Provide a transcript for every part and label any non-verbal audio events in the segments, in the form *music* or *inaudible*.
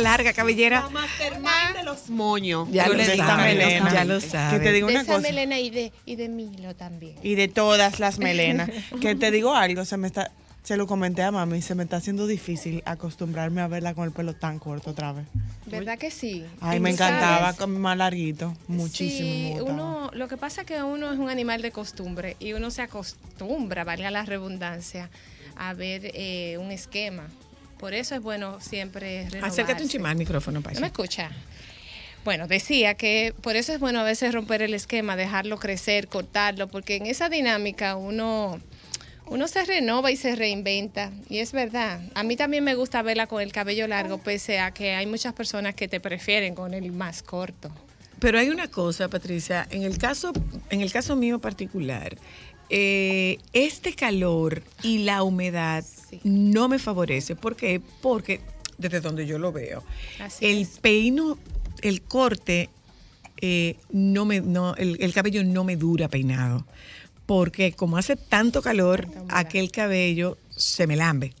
larga, cabellera. de los moños. Ya, lo, sabes, de melena y de, Milo también. Y de todas las melenas. *laughs* que te digo algo, se me está... Se lo comenté a mami, se me está haciendo difícil acostumbrarme a verla con el pelo tan corto otra vez. ¿Verdad que sí? Ay, me encantaba, con más larguito, muchísimo. Sí, uno, lo que pasa es que uno es un animal de costumbre y uno se acostumbra, valga la redundancia, a ver eh, un esquema. Por eso es bueno siempre renovarse. Acércate un chimán al micrófono, para ¿No me escucha? Bueno, decía que por eso es bueno a veces romper el esquema, dejarlo crecer, cortarlo, porque en esa dinámica uno, uno se renova y se reinventa. Y es verdad. A mí también me gusta verla con el cabello largo, pese a que hay muchas personas que te prefieren con el más corto. Pero hay una cosa, Patricia, en el caso, en el caso mío particular, eh, este calor y la humedad no me favorece. ¿Por qué? Porque desde donde yo lo veo, el peino, el corte, eh, no me, no, el, cabello no me dura peinado. Porque como hace tanto calor, aquel cabello se me lambe.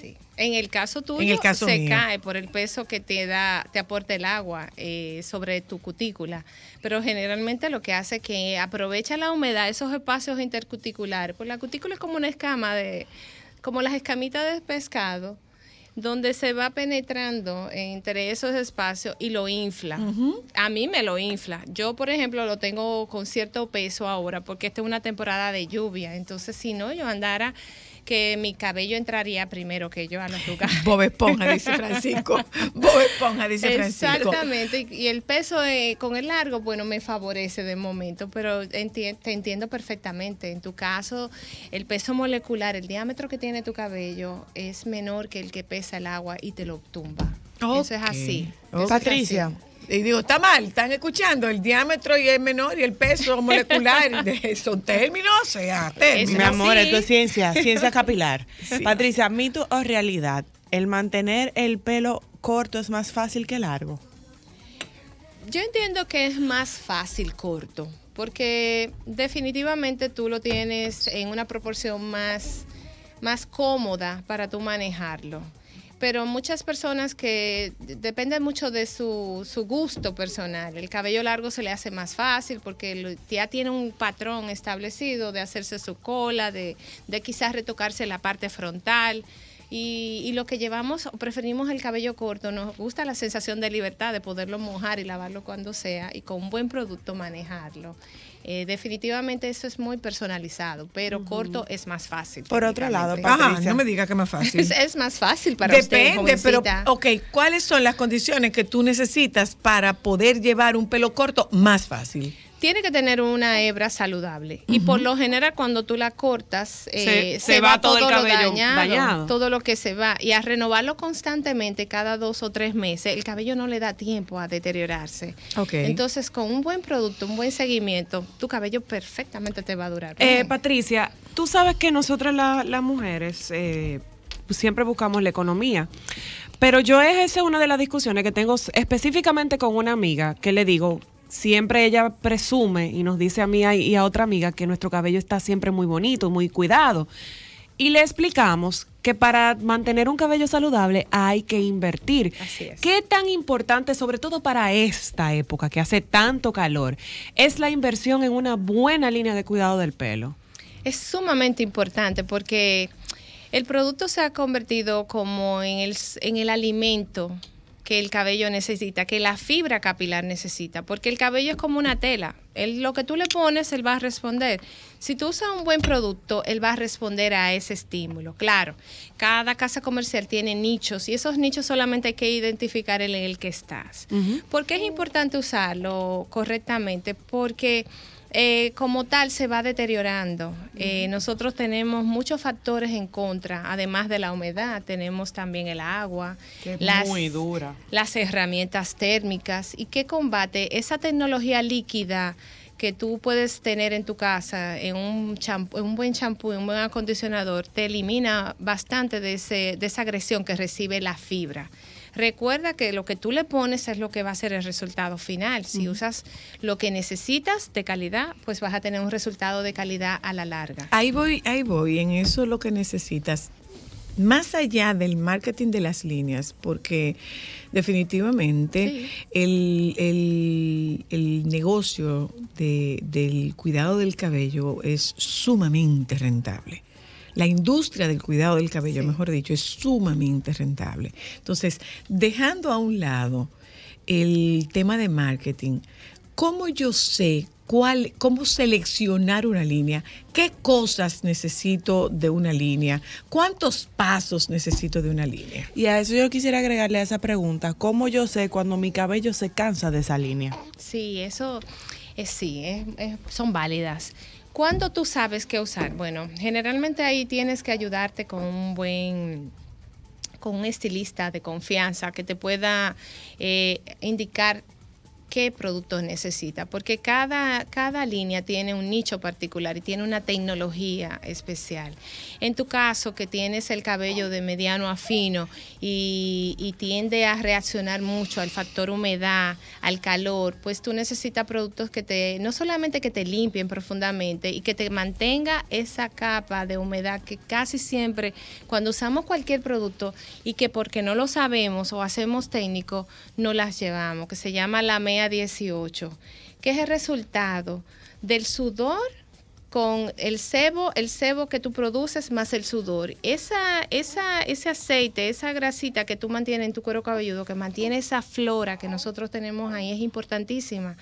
Sí. En el caso tuyo, se cae por el peso que te da, te aporta el agua eh, sobre tu cutícula. Pero generalmente lo que hace es que aprovecha la humedad, esos espacios intercuticulares. Pues la cutícula es como una escama de, como las escamitas de pescado, donde se va penetrando entre esos espacios y lo infla. A mí me lo infla. Yo, por ejemplo, lo tengo con cierto peso ahora, porque esta es una temporada de lluvia. Entonces, si no, yo andara que mi cabello entraría primero que yo a los lugares. Bob Esponja, dice Francisco. *laughs* Bob Esponja, dice Francisco. Exactamente. Y, el peso eh, con el largo, bueno, me favorece de momento, pero te entiendo perfectamente. En tu caso, el peso molecular, el diámetro que tiene tu cabello es menor que el que pesa el agua y te lo tumba. Entonces Eso es así. Patricia. Y digo, está mal, están escuchando, el diámetro y el menor y el peso molecular *laughs* son términos, o sea, términos. Mi amor, esto es ciencia, ciencia capilar. *laughs* Patricia, mito o realidad, el mantener el pelo corto es más fácil que largo. Yo entiendo que es más fácil corto, porque definitivamente tú lo tienes en una proporción más, más cómoda para tú manejarlo pero muchas personas que dependen mucho de su, gusto personal. El cabello largo se le hace más fácil porque ya tiene un patrón establecido de hacerse su cola, de, quizás retocarse la parte frontal. Y, y, lo que llevamos, preferimos el cabello corto, nos gusta la sensación de libertad, de poderlo mojar y lavarlo cuando sea y con un buen producto manejarlo. Eh, definitivamente eso es muy personalizado, pero corto es más fácil. Por otro lado, Patricia, no me diga que más fácil. *laughs* es, más fácil para Depende, pero ok, ¿cuáles son las condiciones que tú necesitas para poder llevar un pelo corto más fácil? tiene que tener una hebra saludable. Y por lo general, cuando tú la cortas, se, eh, va, todo, el cabello lo dañado, todo lo que se va. Y a renovarlo constantemente, cada dos o tres meses, el cabello no le da tiempo a deteriorarse. Entonces, con un buen producto, un buen seguimiento, tu cabello perfectamente te va a durar. Eh, Patricia, tú sabes que nosotras las mujeres eh, siempre buscamos la economía. Pero yo esa es una de las discusiones que tengo específicamente con una amiga que le digo, siempre ella presume y nos dice a mí y a otra amiga que nuestro cabello está siempre muy bonito, muy cuidado. Y le explicamos que para mantener un cabello saludable hay que invertir. Así ¿Qué tan importante, sobre todo para esta época que hace tanto calor, es la inversión en una buena línea de cuidado del pelo? Es sumamente importante porque el producto se ha convertido como en el, en el alimento que el cabello necesita, que la fibra capilar necesita, porque el cabello es como una tela. Él, lo que tú le pones, él va a responder. Si tú usas un buen producto, él va a responder a ese estímulo. Claro, cada casa comercial tiene nichos y esos nichos solamente hay que identificar el en el que estás. Porque ¿Por qué es importante usarlo correctamente? Porque eh, como tal se va deteriorando. Eh, nosotros tenemos muchos factores en contra, además de la humedad, tenemos también el agua, las, dura. las herramientas térmicas y que combate esa tecnología líquida que tú puedes tener en tu casa, en un, buen champú, un buen acondicionador, te elimina bastante de esa agresión que recibe la fibra. Recuerda que lo que tú le pones es lo que va a ser el resultado final. Si usas lo que necesitas de calidad, pues vas a tener un resultado de calidad a la larga. Ahí voy, ahí voy, en eso lo que necesitas. Más allá del marketing de las líneas, porque definitivamente el, negocio del cuidado del cabello es sumamente rentable la industria del cuidado del cabello, mejor dicho, es sumamente rentable. Entonces, dejando a un lado el tema de marketing, ¿cómo yo sé cuál, cómo seleccionar una línea? ¿Qué cosas necesito de una línea? ¿Cuántos pasos necesito de una línea? Y a eso yo quisiera agregarle a esa pregunta, ¿cómo yo sé cuando mi cabello se cansa de esa línea? Sí, eso es eh, sí, eh, eh, son válidas. ¿Cuándo tú sabes qué usar? Bueno, generalmente ahí tienes que ayudarte con un buen con un estilista de confianza que te pueda eh, indicar qué productos necesita, porque cada, cada línea tiene un nicho particular y tiene una tecnología especial. En tu caso, que tienes el cabello de mediano a fino y, tiende a reaccionar mucho al factor humedad, al calor, pues tú necesitas productos que te, no solamente que te limpien profundamente y que te mantenga esa capa de humedad que casi siempre cuando usamos cualquier producto y que porque no lo sabemos o hacemos técnico, no las llevamos, que se llama la mea 18, que es el resultado del sudor con el sebo, el sebo que tú produces más el sudor. Esa, esa, ese aceite, esa grasita que tú mantienes en tu cuero cabelludo, que mantiene esa flora que nosotros tenemos ahí, es importantísima.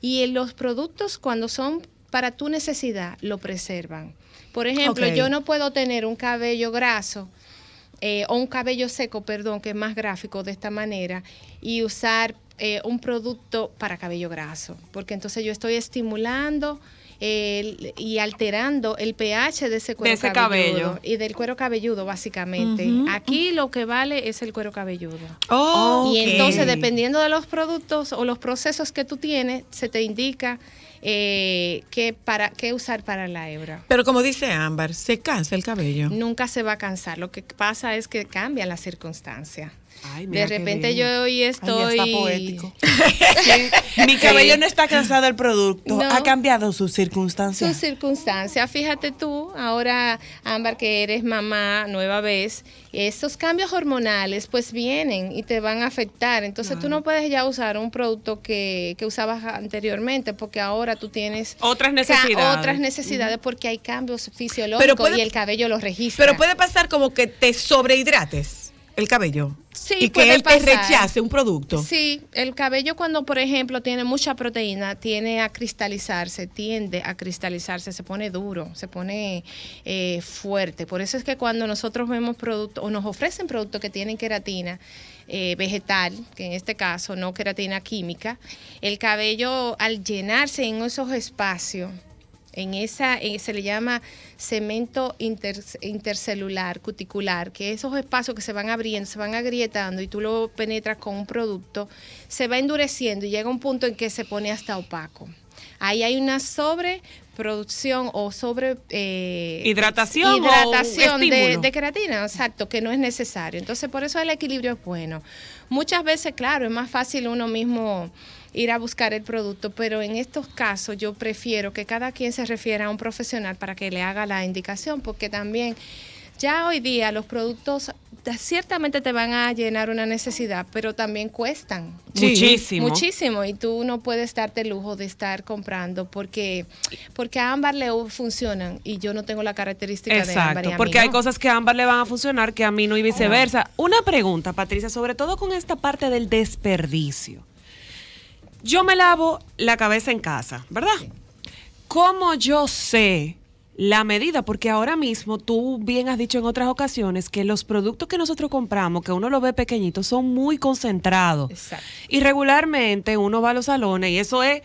Y en los productos, cuando son para tu necesidad, lo preservan. Por ejemplo, yo no puedo tener un cabello graso. Eh, o un cabello seco, perdón, que es más gráfico de esta manera, y usar eh, un producto para cabello graso, porque entonces yo estoy estimulando y alterando el pH de ese cuero cabello. y del cuero cabelludo básicamente. Aquí lo que vale es el cuero cabelludo. y entonces dependiendo de los productos o los procesos que tú tienes, se te indica eh, para, qué usar para la hebra. Pero como dice Ámbar, ¿se cansa el cabello? Nunca se va a cansar. Lo que pasa es que cambian las circunstancias de repente yo hoy estoy. *laughs* Mi cabello no está cansado del producto. Ha cambiado sus circunstancias. Sus circunstancias. Fíjate tú, ahora, Ámbar, que eres mamá nueva vez, esos cambios hormonales pues vienen y te van a afectar. Entonces tú no puedes ya usar un producto que, usabas anteriormente porque ahora tú tienes otras necesidades. Otras necesidades porque hay cambios fisiológicos y el cabello lo registra. Pero puede pasar como que te sobrehidrates el cabello y que él te rechace un producto. Sí, el cabello cuando, por ejemplo, tiene mucha proteína, tiene a cristalizarse, tiende a cristalizarse, se pone duro, se pone eh, fuerte. Por eso es que cuando nosotros vemos productos o nos ofrecen productos que tienen queratina, eh, vegetal, que en este caso no queratina química, el cabello al llenarse en esos espacios en esa se le llama cemento intercelular, cuticular, que esos espacios que se van abriendo, se van agrietando y tú lo penetras con un producto, se va endureciendo y llega un punto en que se pone hasta opaco. Ahí hay una sobreproducción o sobre eh, hidratación, hidratación de, de, queratina, exacto, que no es necesario. Entonces, por eso el equilibrio es bueno. Muchas veces, claro, es más fácil uno mismo ir a buscar el producto, pero en estos casos yo prefiero que cada quien se refiera a un profesional para que le haga la indicación, porque también ya hoy día los productos ciertamente te van a llenar una necesidad, pero también cuestan. muchísimo. Muchísimo. Y tú no puedes darte el lujo de estar comprando porque, porque a ambas le funcionan y yo no tengo la característica de Exacto, porque hay cosas que a ambas le van a funcionar que a mí no y viceversa. Una pregunta, Patricia, sobre todo con esta parte del desperdicio. Yo me lavo la cabeza en casa, ¿verdad? ¿Cómo yo sé la medida? Porque ahora mismo tú bien has dicho en otras ocasiones que los productos que nosotros compramos, que uno lo ve pequeñitos, son muy concentrados. Exacto. Y regularmente uno va a los salones y eso es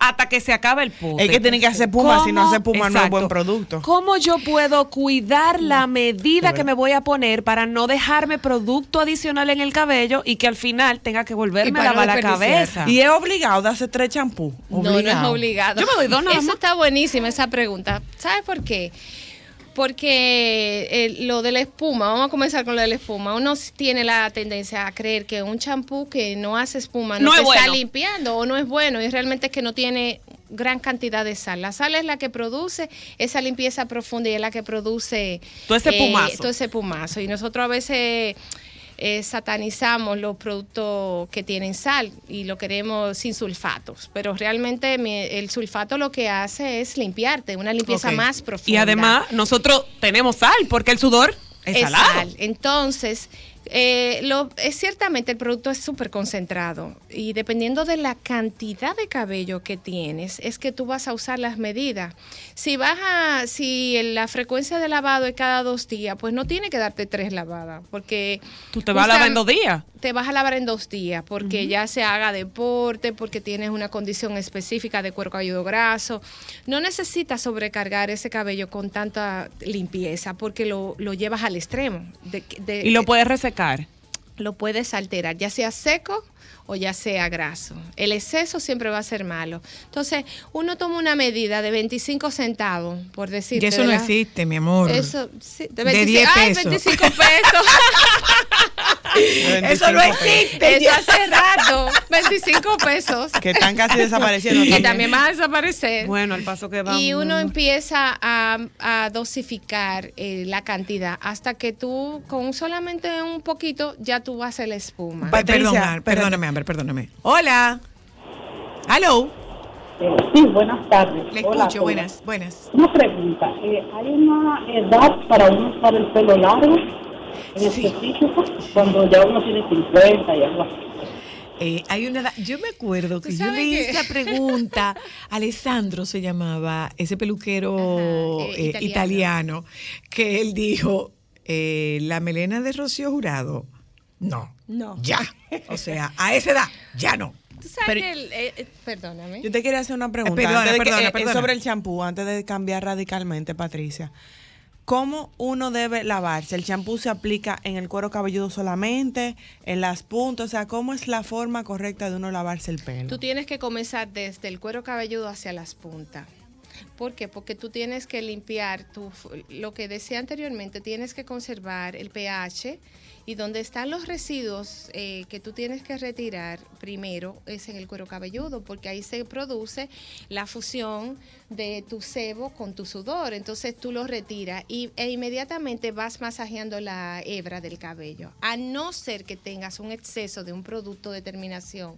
hasta que se acabe el pote. Es que tiene que hacer puma, si no hace puma no es buen producto. ¿Cómo yo puedo cuidar la mm. medida que me voy a poner para no dejarme producto adicional en el cabello y que al final tenga que volverme a lavar la cabeza? Y es obligado de hacer tres champús. No, no es obligado. Yo me doy dos Eso está buenísimo, esa pregunta. ¿Sabes por qué? porque eh, lo de la espuma, vamos a comenzar con lo de la espuma. Uno tiene la tendencia a creer que un champú que no hace espuma no, está limpiando o no es bueno y realmente es que no tiene gran cantidad de sal. La sal es la que produce esa limpieza profunda y es la que produce todo ese eh, Todo ese pumazo. Y nosotros a veces eh, satanizamos los productos que tienen sal y lo queremos sin sulfatos, pero realmente el sulfato lo que hace es limpiarte, una limpieza más profunda. Y además nosotros tenemos sal porque el sudor es, Sal. Entonces, eh, lo, es, ciertamente el producto es súper concentrado y dependiendo de la cantidad de cabello que tienes, es que tú vas a usar las medidas. Si baja, si la frecuencia de lavado es cada dos días, pues no tiene que darte tres lavadas, porque... Tú te vas a lavar en dos días. Te vas a lavar en dos días, porque ya se haga deporte, porque tienes una condición específica de cuerpo ayudo graso. No necesitas sobrecargar ese cabello con tanta limpieza, porque lo, llevas al extremo. y lo puedes resecar lo puedes alterar, ya sea seco o ya sea graso. El exceso siempre va a ser malo. Entonces, uno toma una medida de 25 centavos, por decirte. Y eso no existe, mi amor. Eso, sí, de, 25, ay, 25 pesos. *laughs* eso no existe. Eso hace rato. 25 pesos. Que están casi desapareciendo. Que también van a desaparecer. Bueno, al paso que vamos. Y uno empieza a, dosificar eh, la cantidad hasta que tú, con solamente un poquito, ya tú vas a la espuma. Perdón, perdóname, perdóname perdóname. Hola. Hello. Sí, buenas tardes. Le escucho, buenas, buenas. Una pregunta, eh, ¿hay una edad para uno usar el pelo largo en específico cuando ya uno tiene 50 y algo así? Eh, hay una, yo me acuerdo que yo leí hice pregunta. *laughs* Alessandro se llamaba ese peluquero eh, italiano. italiano. que él dijo, la melena de Rocío Jurado no. No. Ya. O sea, a esa edad, ya no. Tú sabes que eh, eh, perdóname. Yo te quería hacer una eh, pregunta sobre el champú, antes de cambiar radicalmente, Patricia. ¿Cómo uno debe lavarse? ¿El champú se aplica en el cuero cabelludo solamente? ¿En las puntas? O sea, ¿cómo es la forma correcta de uno lavarse el pelo? Tú tienes que comenzar desde el cuero cabelludo hacia las puntas. ¿Por qué? Porque tú tienes que limpiar tu, lo que decía anteriormente, tienes que conservar el pH y donde están los residuos eh, que tú tienes que retirar primero es en el cuero cabelludo, porque ahí se produce la fusión de tu sebo con tu sudor. Entonces tú lo retiras e inmediatamente vas masajeando la hebra del cabello, a no ser que tengas un exceso de un producto de terminación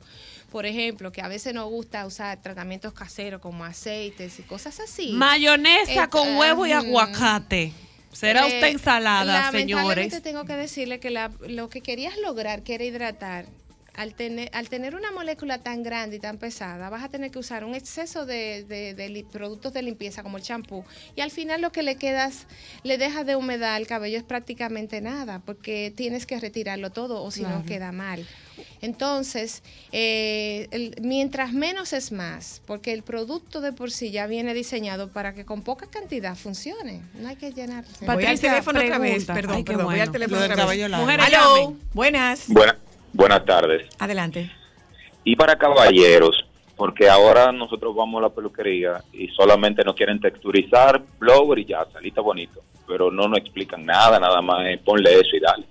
por ejemplo, que a veces nos gusta usar tratamientos caseros como aceites y cosas así. Mayonesa con huevo y aguacate. Será eh, usted ensalada, señores. Lamentablemente tengo que decirle que la, lo que querías lograr, que era hidratar, al tener, al tener una molécula tan grande y tan pesada, vas a tener que usar un exceso de, productos de limpieza como el champú. Y al final lo que le quedas, le deja de humedad al cabello es prácticamente nada, porque tienes que retirarlo todo o si no queda mal. Entonces, eh, mientras menos es más, porque el producto de por sí ya viene diseñado para que con poca cantidad funcione. No hay que llenar. Voy teléfono otra vez, perdón, perdón. teléfono otra vez. Buenas. Buenas. Buenas tardes. Adelante. Y para caballeros, porque ahora nosotros vamos a la peluquería y solamente nos quieren texturizar, blower y ya, salita bonito. Pero no nos explican nada, nada más ponle eso y dale.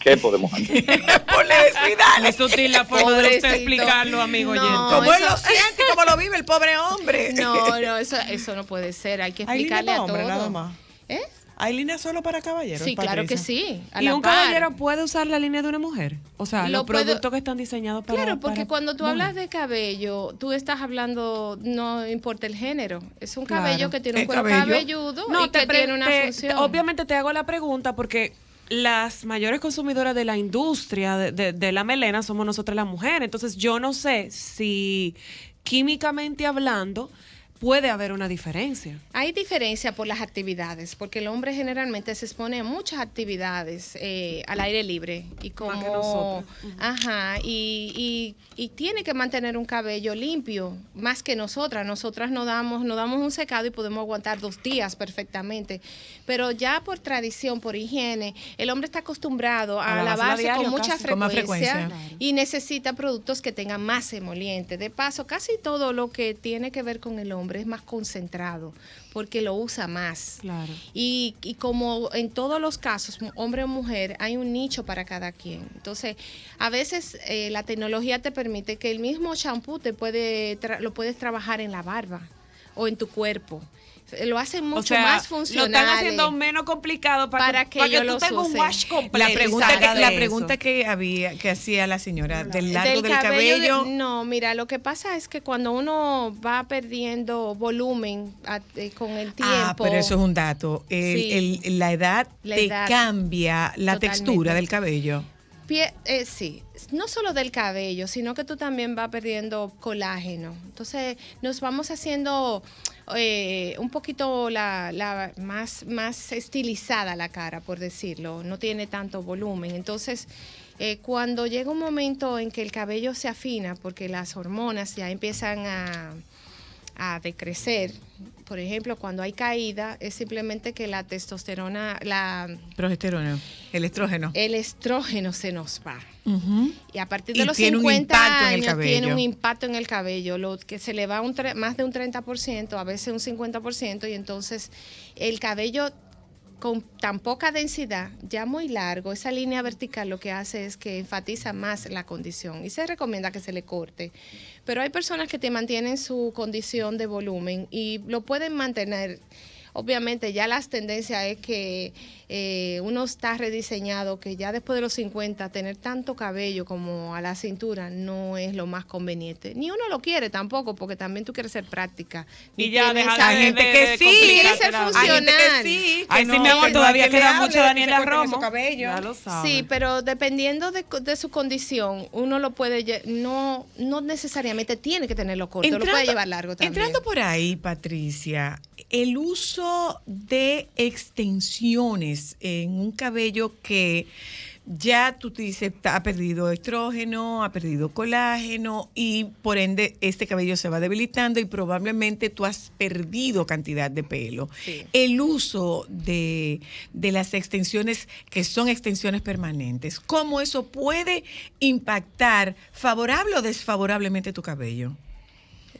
¿Qué podemos hacer? *laughs* ponle eso y dale. Es sutil la forma de usted explicarlo, amigo Como lo siente, como lo vive el pobre hombre. No, *laughs* no, eso, eso no puede ser. Hay que explicarle a todo Hombre, nada más. ¿Eh? ¿Hay líneas solo para caballeros? Sí, claro que sí. ¿Y un caballero puede usar la línea de una mujer? O sea, los productos que están diseñados para. Claro, porque cuando tú hablas de cabello, tú estás hablando, no importa el género. Es un cabello que tiene un cuerpo cabelludo y te que tiene una función. obviamente te hago la pregunta porque las mayores consumidoras de la industria de, de, la melena somos nosotras las mujeres. Entonces yo no sé si químicamente hablando puede haber una diferencia. Hay diferencia por las actividades, porque el hombre generalmente se expone a muchas actividades eh, al aire libre y como ajá y, tiene que mantener un cabello limpio. Más que nosotras, nosotras no damos no damos un secado y podemos aguantar dos días perfectamente, pero ya por tradición, por higiene, el hombre está acostumbrado a, lavarse con mucha frecuencia, y necesita productos que tengan más emoliente. De paso, casi todo lo que tiene que ver con el hombre es más concentrado porque lo usa más. Y, como en todos los casos, hombre o mujer, hay un nicho para cada quien. Entonces, a veces eh, la tecnología te permite que el mismo champú te puede lo puedes trabajar en la barba o en tu cuerpo lo hacen mucho más funcional. Lo están haciendo eh, menos complicado para, que, yo tú tengas un wash completo. La pregunta, que, la pregunta que, había, que hacía la señora del largo del, cabello. no, mira, lo que pasa es que cuando uno va perdiendo volumen eh, con el tiempo. Ah, pero eso es un dato. El, la edad te cambia la textura del cabello. Eh, sí, no solo del cabello, sino que tú también vas perdiendo colágeno. Entonces nos vamos haciendo eh, un poquito la, la, más, más estilizada la cara, por decirlo. No tiene tanto volumen. Entonces, eh, cuando llega un momento en que el cabello se afina, porque las hormonas ya empiezan a a decrecer. Por ejemplo, cuando hay caída, es simplemente que la testosterona, la... Progesterona, el estrógeno. El estrógeno se nos va. Y a partir de los 50 años tiene un impacto en el cabello, lo que se le va un más de un 30%, a veces un 50%, y entonces el cabello con tan poca densidad, ya muy largo, esa línea vertical lo que hace es que enfatiza más la condición y se recomienda que se le corte. Pero hay personas que te mantienen su condición de volumen y lo pueden mantener obviamente ya las tendencias es que eh, uno está rediseñado, que ya después de los 50 tener tanto cabello como a la cintura no es lo más conveniente. Ni uno lo quiere tampoco, porque también tú quieres ser práctica. Y, ya, deja de, gente que sí. Quieres ser funcional. que sí, todavía queda mucho Daniela Romo. Ya lo Sí, pero dependiendo de, su condición, uno lo puede, no, no necesariamente tiene que tenerlo corto, lo puede llevar largo también. Entrando por ahí, Patricia, el uso de extensiones en un cabello que ya tú dices ha perdido estrógeno, ha perdido colágeno y por ende este cabello se va debilitando y probablemente tú has perdido cantidad de pelo. El uso de, de, las extensiones que son extensiones permanentes, ¿cómo eso puede impactar favorable o desfavorablemente tu cabello?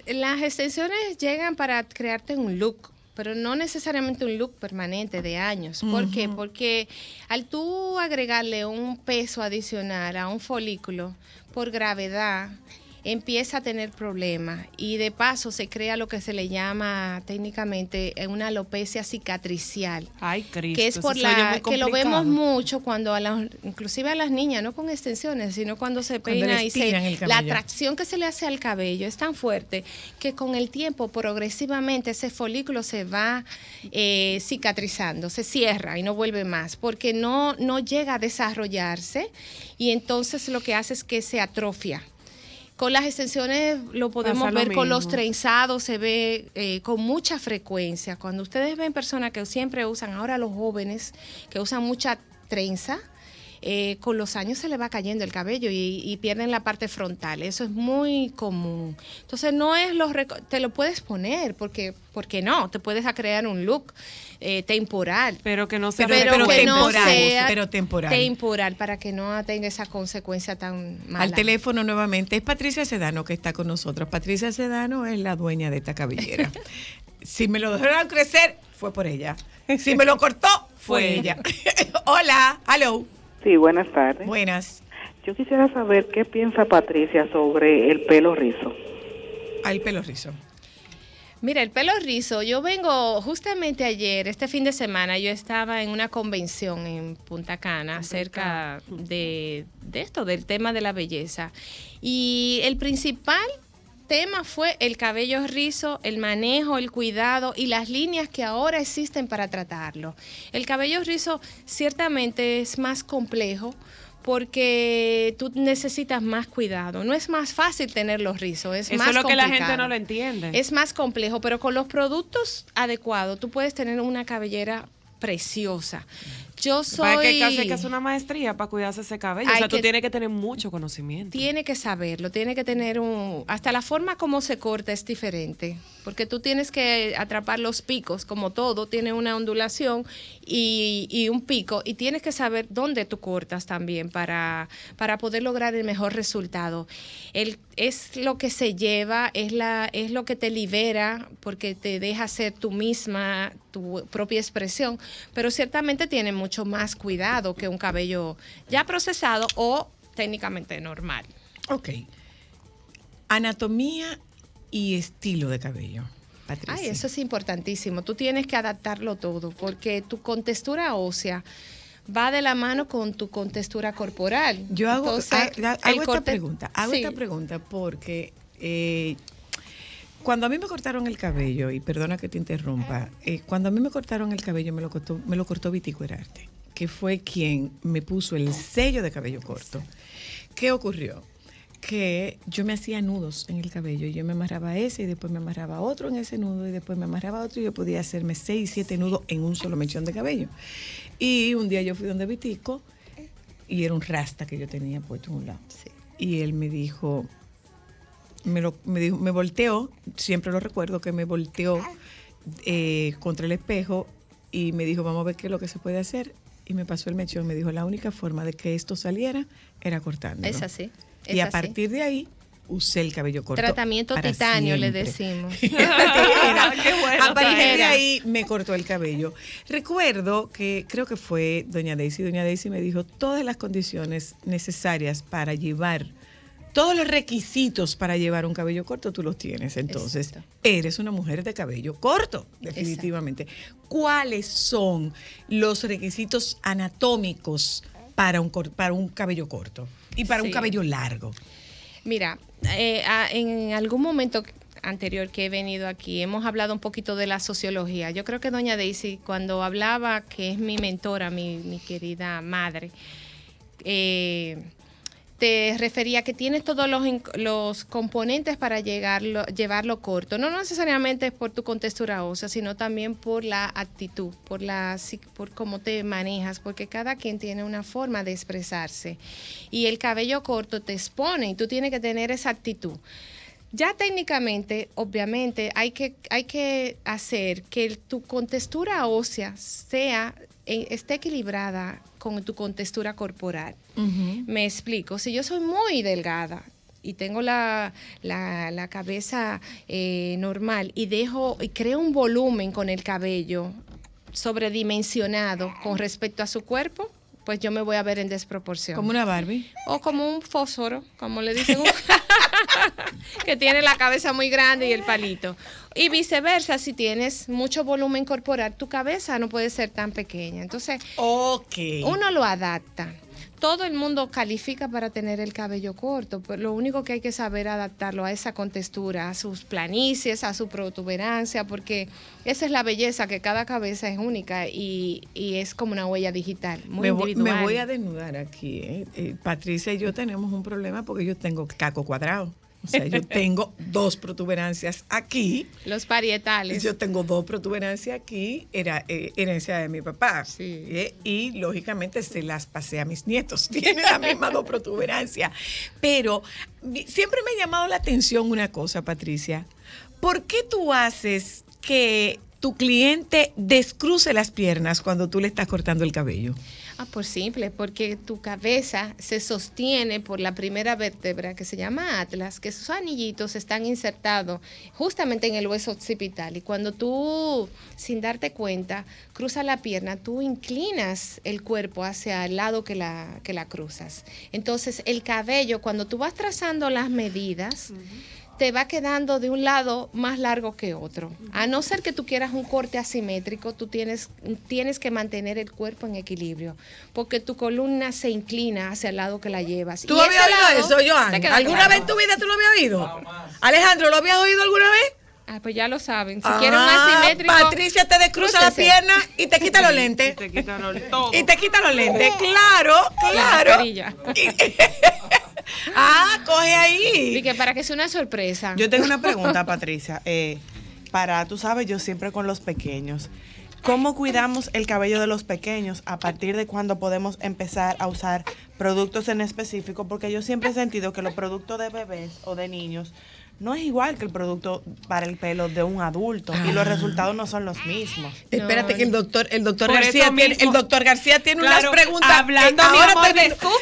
Las extensiones llegan para crearte un look, pero no necesariamente un look permanente de años. ¿Por qué? Porque al tú agregarle un peso adicional a un folículo por gravedad, empieza a tener problemas y de paso se crea lo que se le llama técnicamente una alopecia cicatricial. que es por la que lo vemos mucho cuando a las inclusive a las niñas no con extensiones, sino cuando se y se la atracción que se le hace al cabello es tan fuerte que con el tiempo progresivamente ese folículo se va eh, cicatrizando, se cierra y no vuelve más porque no no llega a desarrollarse y entonces lo que hace es que se atrofia. Con las extensiones lo podemos ver con los trenzados, se ve eh, con mucha frecuencia. Cuando ustedes ven personas que siempre usan, ahora los jóvenes, que usan mucha trenza, eh, con los años se le va cayendo el cabello y, pierden la parte frontal. Eso es muy común. Entonces no es lo te lo puedes poner porque porque no te puedes crear un look eh, temporal. Pero que no sea pero, temporal, pero temporal. Temporal para que no tenga esa consecuencia tan mala. Al teléfono nuevamente es Patricia Sedano que está con nosotros. Patricia Sedano es la dueña de esta cabellera. *laughs* si me lo dejaron crecer fue por ella. Si me lo cortó fue ella. *laughs* Hola, hello. Sí, buenas tardes. Buenas. Yo quisiera saber qué piensa Patricia sobre el pelo rizo. el pelo rizo. Mira, el pelo rizo, yo vengo justamente ayer, este fin de semana, yo estaba en una convención en Punta Cana acerca de, de esto, del tema de la belleza. Y el principal tema fue el cabello rizo, el manejo, el cuidado y las líneas que ahora existen para tratarlo. El cabello rizo ciertamente es más complejo porque tú necesitas más cuidado. No es más fácil tener los rizos, es Eso es lo que la gente no lo entiende. Es más complejo, pero con los productos adecuados tú puedes tener una cabellera preciosa. Mm. Yo soy. Para que que es una maestría para cuidarse ese cabello. O sea, tú tienes que tener mucho conocimiento. Tiene que saberlo, tiene que tener un. Hasta la forma como se corta es diferente. Porque tú tienes que atrapar los picos, como todo, tiene una ondulación y, un pico. Y tienes que saber dónde tú cortas también para, para poder lograr el mejor resultado. El, es lo que se lleva, es, la, es lo que te libera, porque te deja ser tú misma, tu propia expresión, pero ciertamente tiene mucho más cuidado que un cabello ya procesado o técnicamente normal. Ok. Anatomía y estilo de cabello. Patricia. Ay, eso es importantísimo. Tú tienes que adaptarlo todo porque tu contextura ósea va de la mano con tu contextura corporal. Yo hago, esta pregunta. porque eh, cuando a mí me cortaron el cabello, y perdona que te interrumpa, eh, cuando a mí me cortaron el cabello me lo cortó, me lo cortó Vitico Herarte, que fue quien me puso el sello de cabello corto. ¿Qué ocurrió? que yo me hacía nudos en el cabello. Yo me amarraba ese y después me amarraba otro en ese nudo y después me amarraba otro y yo podía hacerme seis, siete nudos en un solo mechón de cabello. Y un día yo fui donde Vitico y era un rasta que yo tenía puesto en un lado. Y él me dijo, me, me volteó, siempre lo recuerdo que me volteó eh, contra el espejo y me dijo, vamos a ver qué es lo que se puede hacer. Y me pasó el mechón, me dijo, la única forma de que esto saliera era cortando. Es así. y a partir de ahí usé el cabello corto. Tratamiento titanio le decimos. *laughs* *laughs* a partir de ahí me cortó el cabello. Recuerdo que creo que fue doña Daisy, doña Daisy me dijo todas las condiciones necesarias para llevar todos los requisitos para llevar un cabello corto tú los tienes. Entonces, eres una mujer de cabello corto, definitivamente. ¿Cuáles son los requisitos anatómicos para un, para un cabello corto y para un cabello largo? Mira, eh, en algún momento anterior que he venido aquí, hemos hablado un poquito de la sociología. Yo creo que doña Daisy, cuando hablaba, que es mi mentora, mi, mi querida madre, eh, te refería que tienes todos los, los componentes para llegarlo, llevarlo corto. No necesariamente es por tu contextura ósea, sino también por la actitud, por, la, por cómo te manejas, porque cada quien tiene una forma de expresarse. Y el cabello corto te expone y tú tienes que tener esa actitud. Ya técnicamente, obviamente, hay que, hay que hacer que tu contextura ósea sea, eh, esté equilibrada con tu contextura corporal. Me explico, si yo soy muy delgada y tengo la, la, cabeza eh, normal y dejo y creo un volumen con el cabello sobredimensionado con respecto a su cuerpo, pues yo me voy a ver en desproporción. Como una Barbie. O como un fósforo, como le dicen, *laughs* que tiene la cabeza muy grande y el palito. Y viceversa, si tienes mucho volumen corporal, tu cabeza no puede ser tan pequeña. Entonces, uno lo adapta todo el mundo califica para tener el cabello corto, pero lo único que hay que saber es adaptarlo a esa contextura, a sus planicies, a su protuberancia, porque esa es la belleza, que cada cabeza es única y, es como una huella digital, muy me individual. Voy, me voy a desnudar aquí. ¿eh? Eh, Patricia y yo tenemos un problema porque yo tengo caco cuadrado. O sea, yo tengo dos protuberancias aquí. Los parietales. Yo tengo dos protuberancias aquí, era eh, herencia de mi papá. Sí. ¿eh? y lógicamente se las pasé a mis nietos. *laughs* Tiene la misma dos protuberancias. Pero siempre me ha llamado la atención una cosa, Patricia. ¿Por qué tú haces que tu cliente descruce las piernas cuando tú le estás cortando el cabello? Ah, por pues simple, porque tu cabeza se sostiene por la primera vértebra que se llama atlas, que sus anillitos están insertados justamente en el hueso occipital. Y cuando tú, sin darte cuenta, cruzas la pierna, tú inclinas el cuerpo hacia el lado que la, que la cruzas. Entonces, el cabello, cuando tú vas trazando las medidas, te va quedando de un lado más largo que otro. A no ser que tú quieras un corte asimétrico, tú tienes, tienes que mantener el cuerpo en equilibrio, porque tu columna se inclina hacia el lado que la llevas. ¿Tú habías oído eso, Joan? ¿Alguna vez en tu vida tú lo habías oído? Alejandro, ¿lo habías oído alguna vez? Ah, pues ya lo saben. Si quieren más ah, simétrico. Patricia te descruza la pierna y te quita los *laughs* lentes. y te quita los, y lentes. Claro, claro. *laughs* *laughs* ah, coge ahí. Y que para que sea una sorpresa. Yo tengo una *laughs* pregunta, Patricia. Eh, para, tú sabes, yo siempre con los pequeños. ¿Cómo cuidamos el cabello de los pequeños? ¿A partir de cuándo podemos empezar a usar productos en específico? Porque yo siempre he sentido que los productos de bebés o de niños no es igual que el producto para el pelo de un adulto y los ah. resultados no son los mismos. Eh, espérate que el doctor, el doctor García tiene, el doctor García tiene unas preguntas. Eh, hablando de sus carajo.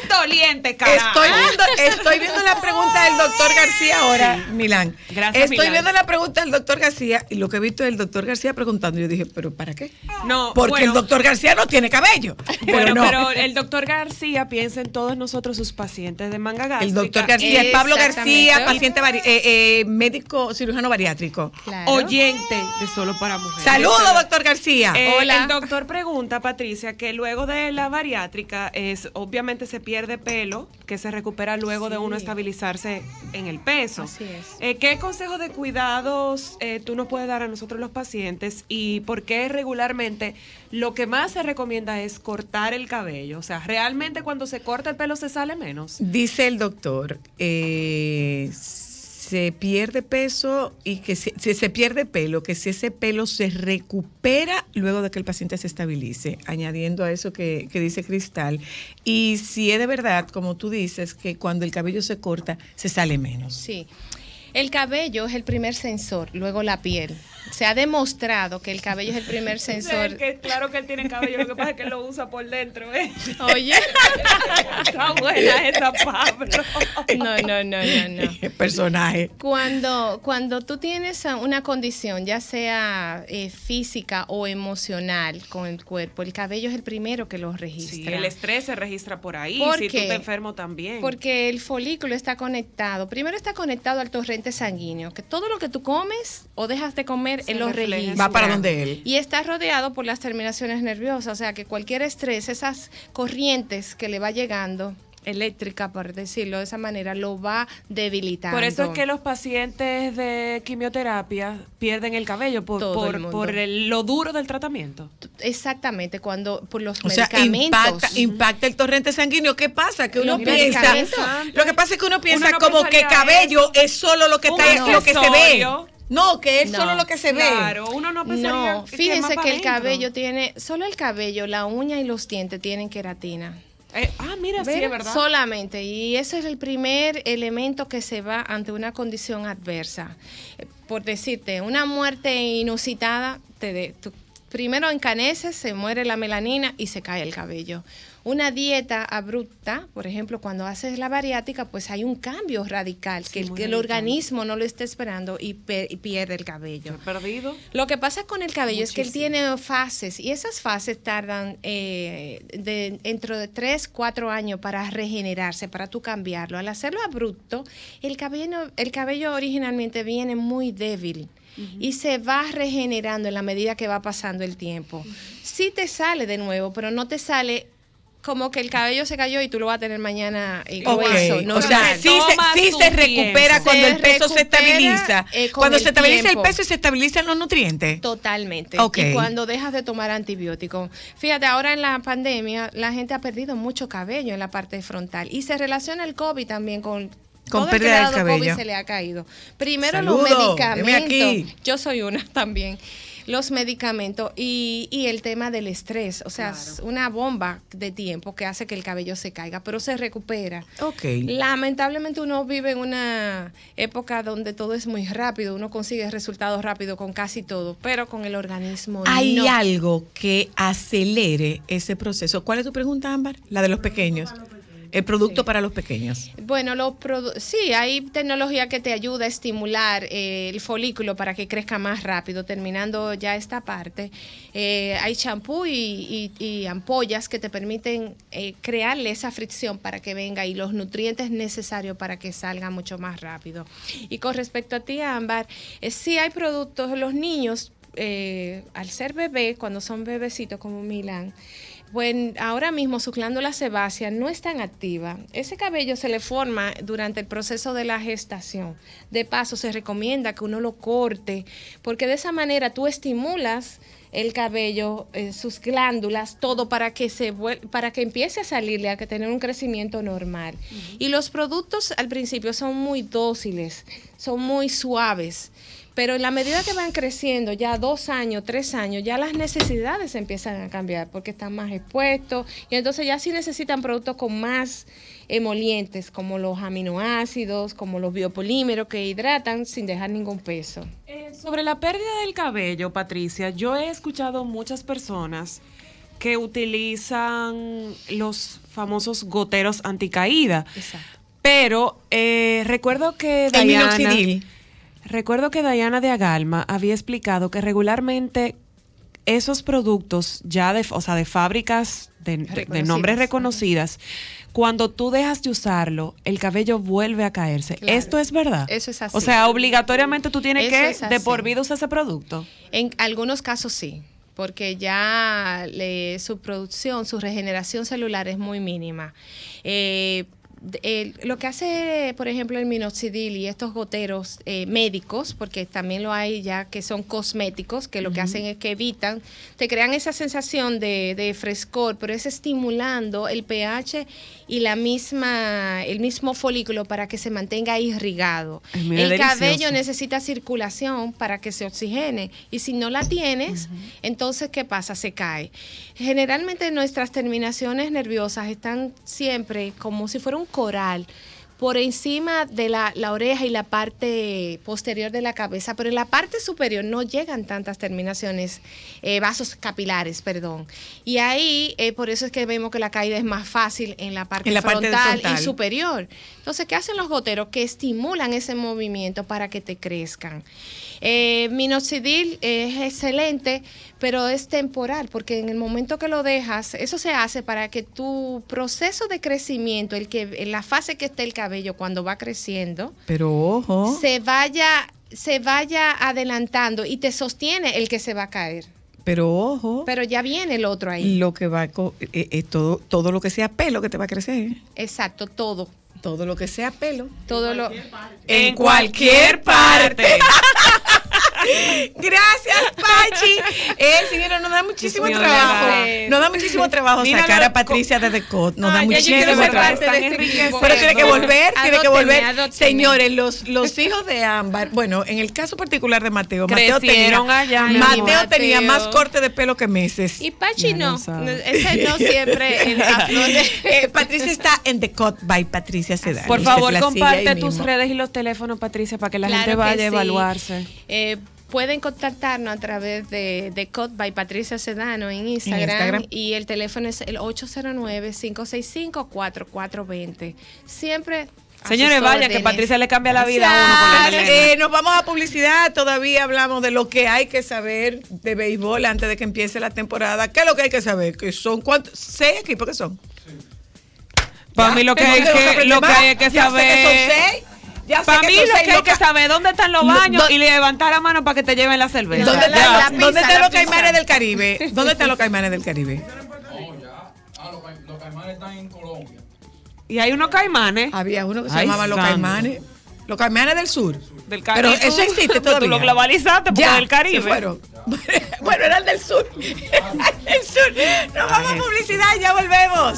Estoy viendo, estoy viendo la pregunta del doctor García ahora, Milán. Gracias. Estoy viendo la pregunta del doctor García y lo que he visto es el doctor García preguntando. Yo dije, pero ¿para qué? No, porque el doctor García no tiene cabello. pero, el doctor García piensa en todos nosotros sus pacientes de manga gástrica. El doctor García, Pablo García, paciente eh, eh, médico cirujano bariátrico, oyente de Solo para Mujeres. Saludos, doctor García. Eh, Hola. El doctor pregunta, Patricia, que luego de la bariátrica, es, obviamente se pierde pelo, que se recupera luego de uno estabilizarse en el peso. Así es. Eh, ¿Qué consejo de cuidados tú nos puedes dar a nosotros los pacientes y por qué regularmente lo que más se recomienda es cortar el cabello? O sea, ¿realmente cuando se corta el pelo se sale menos? Dice el doctor, eh, se pierde peso y que se se pierde pelo, que si ese pelo se recupera luego de que el paciente se estabilice, añadiendo a eso que, que dice Cristal. Y si es de verdad, como tú dices, que cuando el cabello se corta, se sale menos. Sí. El cabello es el primer sensor, luego la piel. Se ha demostrado que el cabello es el primer *laughs* sensor. claro que él tiene cabello, lo que pasa es que él lo usa por dentro. ¿eh? *laughs* Oye, *laughs* está buena esa Pablo. No, no, no, no, no. Personaje. Cuando, cuando tú tienes una condición, ya sea eh, física o emocional con el cuerpo, el cabello es el primero que lo registra. el estrés se registra por ahí. ¿Por si tú te enfermo también. Porque el folículo está conectado. Primero está conectado al torre sanguíneo, que todo lo que tú comes o dejas de comer en los registra. Va para donde él. Y está rodeado por las terminaciones nerviosas, o sea que cualquier estrés, esas corrientes que le va llegando, eléctrica, por decirlo de esa manera, lo va debilitando. Por eso es que los pacientes de quimioterapia pierden el cabello por, por, lo duro del tratamiento. Exactamente, cuando por los medicamentos. impacta, el torrente sanguíneo. ¿Qué pasa? Que uno piensa. Lo que pasa es que uno piensa como que cabello es, solo lo que, está, lo que se ve. No, que es solo lo que se ve. Claro, uno no pensaría fíjense que el cabello tiene, solo el cabello, la uña y los dientes tienen queratina. Eh, ah, mira, sí, verdad. Solamente, y ese es el primer elemento que se va ante una condición adversa. Eh, por decirte, una muerte inusitada, te de, primero encanece, se muere la melanina y se cae el cabello. Una dieta abrupta, por ejemplo, cuando haces la bariátrica, pues hay un cambio radical, que, el, organismo no lo está esperando y, pierde el cabello. ¿Lo perdido? Lo que pasa con el cabello es que él tiene fases y esas fases tardan eh, dentro de 3, 4 años para regenerarse, para tú cambiarlo. Al hacerlo abrupto, el cabello, el cabello originalmente viene muy débil y se va regenerando en la medida que va pasando el tiempo. Sí te sale de nuevo, pero no te sale como que el cabello se cayó y tú lo vas a tener mañana y okay. o sea, sí, se, recupera cuando el peso se estabiliza. Eh, cuando se estabiliza el peso y se estabilizan los nutrientes. Totalmente. Okay. Y cuando dejas de tomar antibióticos. Fíjate, ahora en la pandemia la gente ha perdido mucho cabello en la parte frontal y se relaciona el COVID también con con el cabello. se le ha caído. Primero los medicamentos. Yo soy una *laughs* también. Los medicamentos y, y el tema del estrés. O sea, es una bomba de tiempo que hace que el cabello se caiga, pero se recupera. Ok. Lamentablemente uno vive en una época donde todo es muy rápido, uno consigue resultados rápidos con casi todo, pero con el organismo. Hay algo que acelere ese proceso. ¿Cuál es tu pregunta, Ámbar? La de los pequeños el producto para los pequeños. Bueno, los sí, hay tecnología que te ayuda a estimular eh, el folículo para que crezca más rápido. Terminando ya esta parte, eh, hay champú y, ampollas que te permiten eh, crearle esa fricción para que venga y los nutrientes necesarios para que salga mucho más rápido. Y con respecto a ti, Ámbar, sí hay productos, los niños, al ser bebé, cuando son bebecitos como Milán, bueno, ahora mismo su glándula sebácea no es tan activa. Ese cabello se le forma durante el proceso de la gestación. De paso, se recomienda que uno lo corte, porque de esa manera tú estimulas el cabello, eh, sus glándulas, todo para que se para que empiece a salirle, a que tener un crecimiento normal. Y los productos al principio son muy dóciles, son muy suaves pero en la medida que van creciendo, ya dos años, tres años, ya las necesidades empiezan a cambiar porque están más expuestos y entonces ya sí necesitan productos con más eh, emolientes, como los aminoácidos, como los biopolímeros que hidratan sin dejar ningún peso. Eh, sobre la pérdida del cabello, Patricia, yo he escuchado muchas personas que utilizan los famosos goteros anticaída. Exacto. Pero eh, recuerdo que... El Diana, Recuerdo que Diana de Agalma había explicado que regularmente esos productos ya de, o sea, de fábricas de, nombres reconocidas, cuando tú dejas de usarlo, el cabello vuelve a caerse. Esto es verdad. Eso es así. O sea, obligatoriamente tú tienes que de por vida usar ese producto. En algunos casos sí, porque ya su producción, su regeneración celular es muy mínima. Eh, lo que hace, por ejemplo, el minoxidil y estos goteros eh, médicos, porque también lo hay ya que son cosméticos, que lo que hacen es que evitan, te crean esa sensación de, frescor, pero es estimulando el pH y la misma, el mismo folículo para que se mantenga irrigado. el cabello necesita circulación para que se oxigene y si no la tienes, entonces ¿qué pasa? Se cae. Generalmente nuestras terminaciones nerviosas están siempre como si fuera un coral por encima de la, oreja y la parte posterior de la cabeza, pero en la parte superior no llegan tantas terminaciones, eh, vasos capilares, perdón. Y ahí, eh, por eso es que vemos que la caída es más fácil en la parte, frontal, y superior. Entonces, ¿qué hacen los goteros? Que estimulan ese movimiento para que te crezcan. Eh, minoxidil es excelente, pero es temporal, porque en el momento que lo dejas, eso se hace para que tu proceso de crecimiento, el que, en la fase que esté el cabello, cuando va creciendo, pero ojo, se vaya, se vaya adelantando y te sostiene el que se va a caer. Pero ojo. Pero ya viene el otro ahí. Lo que va eh, eh, eh, todo, todo lo que sea pelo que te va a crecer. Exacto, todo. Todo lo que sea pelo. Todo lo. En cualquier parte. *laughs* Gracias, Pachi. Eh, señor, nos da muchísimo trabajo. nos da muchísimo trabajo sacar a Patricia de Decot. Nos da muchísimo trabajo. Este Pero tiene que volver, tiene que volver. Señores, los, los hijos de Ámbar, bueno, en el caso particular de Mateo, Mateo tenía, más corte de pelo que meses. Y Pachi no. ese no siempre. *laughs* Eh, Patricia está en Decot by Patricia Por favor, comparte tus redes y los teléfonos, Patricia, para que la gente vaya a evaluarse. Eh, Pueden contactarnos a través de, de by Patricia Sedano en Instagram, y el teléfono es el 809-565-4420. Siempre... Señores, vaya que Patricia le cambia la vida a eh, nos vamos a publicidad. Todavía hablamos de lo que hay que saber de béisbol antes de que empiece la temporada. ¿Qué es lo que hay que saber? Que son cuántos, seis equipos que son. Para mí lo que, hay que, lo que, hay que saber. Que son seis para mí lo que hay que saber dónde están los baños y levantar la mano para que te lleven la cerveza. ¿Dónde, están los caimanes del Caribe? ¿Dónde están los caimanes del Caribe? Ah, los caimanes están en Colombia. Y hay unos caimanes. Había uno que se llamaba los caimanes. Los caimanes del sur. Del Caribe. Pero eso existe todavía. *laughs* Tú lo globalizaste por del Caribe. *laughs* bueno era el del sur. *laughs* el sur. Nos vamos a publicidad y ya volvemos.